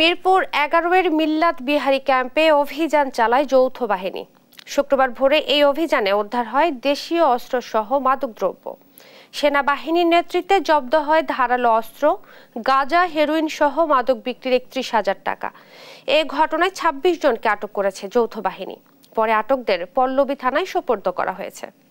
মিরপুর এগারোয়ের মিল্লাত বিহারি ক্যাম্পে অভিযান চালায় যৌথ বাহিনী শুক্রবার ভোরে এই অভিযানে উদ্ধার হয় দেশীয় অস্ত্রসহ মাদকদ্রব্য সেনাবাহিনীর নেতৃত্বে জব্দ হয় ধারালো অস্ত্র গাঁজা হেরোইন সহ মাদক বিক্রির একত্রিশ হাজার টাকা এ ঘটনায় ২৬ জনকে আটক করেছে যৌথ বাহিনী পরে আটকদের পল্লবী থানায় সোপর্দ করা হয়েছে